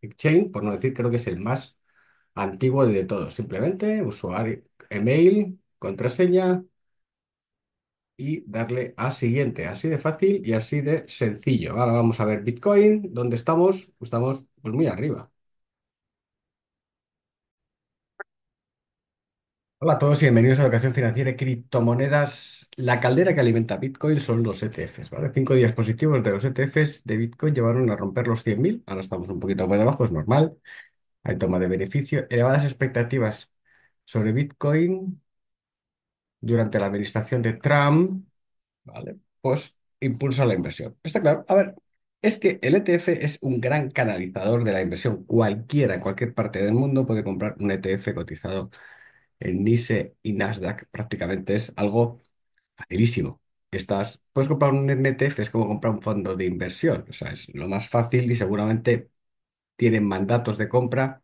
Exchange, por no decir, creo que es el más antiguo de todos. Simplemente usuario, email, contraseña y darle a siguiente. Así de fácil y así de sencillo. Ahora vamos a ver Bitcoin, ¿dónde estamos? Estamos pues muy arriba. Hola a todos y bienvenidos a Educación Financiera y Criptomonedas. La caldera que alimenta Bitcoin son los ETFs, ¿vale? Cinco días positivos de los ETFs de Bitcoin llevaron a romper los 100.000. Ahora estamos un poquito por debajo, es normal. Hay toma de beneficio. Elevadas expectativas sobre Bitcoin durante la administración de Trump, ¿vale? Pues impulsa la inversión. Está claro. A ver, es que el ETF es un gran canalizador de la inversión. Cualquiera, en cualquier parte del mundo puede comprar un ETF cotizado en Nise y Nasdaq prácticamente es algo facilísimo. Estás, puedes comprar un ETF, es como comprar un fondo de inversión, o sea, es lo más fácil y seguramente tienen mandatos de compra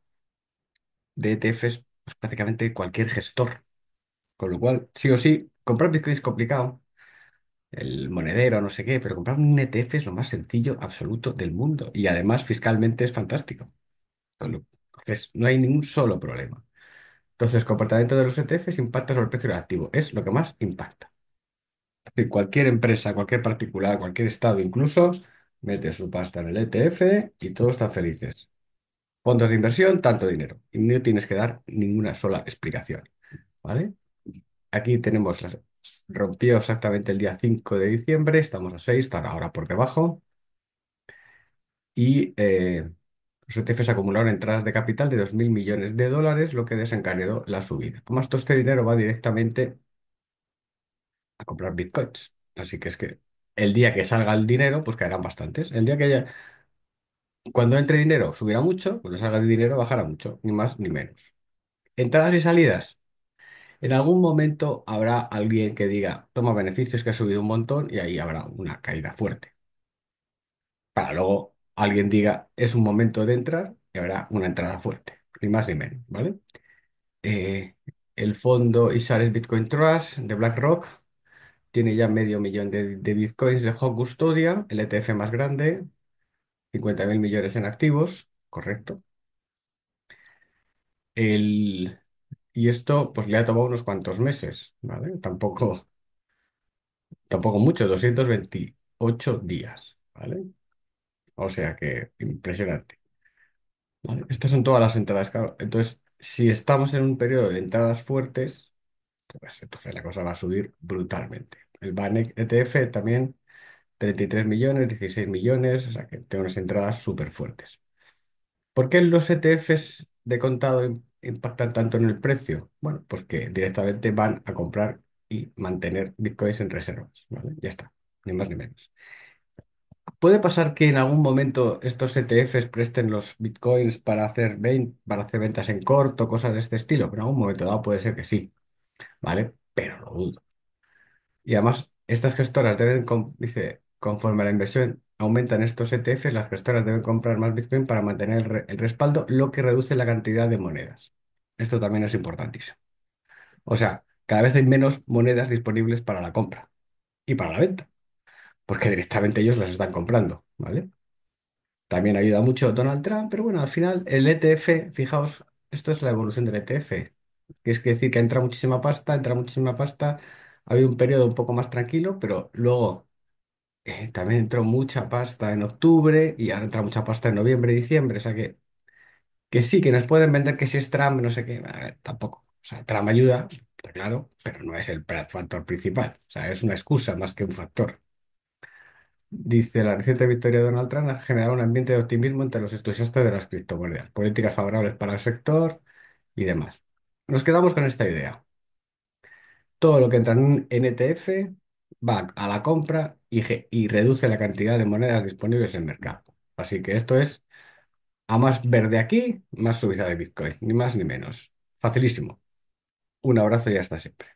de ETFs pues, prácticamente cualquier gestor. Con lo cual, sí o sí, comprar Bitcoin es complicado, el monedero, no sé qué, pero comprar un ETF es lo más sencillo absoluto del mundo y además fiscalmente es fantástico. no hay ningún solo problema. Entonces, comportamiento de los ETFs impacta sobre el precio del activo. Es lo que más impacta. cualquier empresa, cualquier particular, cualquier estado incluso, mete su pasta en el ETF y todos están felices. Fondos de inversión, tanto dinero. Y no tienes que dar ninguna sola explicación. ¿Vale? Aquí tenemos, las, rompió exactamente el día 5 de diciembre, estamos a 6, está ahora por debajo. Y eh, los ETFs acumularon entradas de capital de 2.000 millones de dólares, lo que desencadenó la subida. Además, todo este dinero va directamente a comprar bitcoins. Así que es que el día que salga el dinero, pues caerán bastantes. El día que haya... Cuando entre dinero, subirá mucho. Cuando salga de dinero, bajará mucho. Ni más ni menos. Entradas y salidas. En algún momento habrá alguien que diga, toma beneficios que ha subido un montón y ahí habrá una caída fuerte. Para luego alguien diga, es un momento de entrar, y habrá una entrada fuerte, ni más ni menos, ¿vale? Eh, el fondo Isares Bitcoin Trust de BlackRock tiene ya medio millón de, bitcoins de hot Custodia, el ETF más grande, 50.000 mil millones en activos, correcto. y esto pues le ha tomado unos cuantos meses, ¿vale? Tampoco, tampoco mucho, 228 días, ¿vale? O sea que impresionante. Estas son todas las entradas, claro. Entonces, si estamos en un periodo de entradas fuertes, pues entonces la cosa va a subir brutalmente. El Banek ETF también, 33 millones, 16 millones, o sea que tengo unas entradas súper fuertes. ¿Por qué los ETFs de contado impactan tanto en el precio? Bueno, pues que directamente van a comprar y mantener bitcoins en reservas, ¿vale? Ya está, ni más ni menos. ¿Puede pasar que en algún momento estos ETFs presten los bitcoins para hacer, ventas en corto, cosas de este estilo? Pero en algún momento dado puede ser que sí, ¿vale? Pero lo dudo. Y además, estas gestoras deben, dice, conforme a la inversión aumentan estos ETFs, las gestoras deben comprar más Bitcoin para mantener el respaldo, lo que reduce la cantidad de monedas. Esto también es importantísimo. O sea, cada vez hay menos monedas disponibles para la compra y para la venta porque directamente ellos las están comprando, ¿vale? También ayuda mucho Donald Trump, pero bueno, al final el ETF, fijaos, esto es la evolución del ETF, que es decir que entra muchísima pasta, entra muchísima pasta, ha habido un periodo un poco más tranquilo, pero luego eh, también entró mucha pasta en octubre y ahora entra mucha pasta en noviembre y diciembre, o sea que, que sí, que nos pueden vender que si es Trump, no sé qué, a ver, tampoco. O sea, Trump ayuda, claro, pero no es el factor principal, o sea, es una excusa más que un factor. Dice, la reciente victoria de Donald Trump ha generado un ambiente de optimismo entre los estudiantes de las criptomonedas, políticas favorables para el sector y demás. Nos quedamos con esta idea. Todo lo que entra en un NTF va a la compra y, reduce la cantidad de monedas disponibles en el mercado. Así que esto es a más verde aquí, más subida de Bitcoin, ni más ni menos. Facilísimo. Un abrazo y hasta siempre.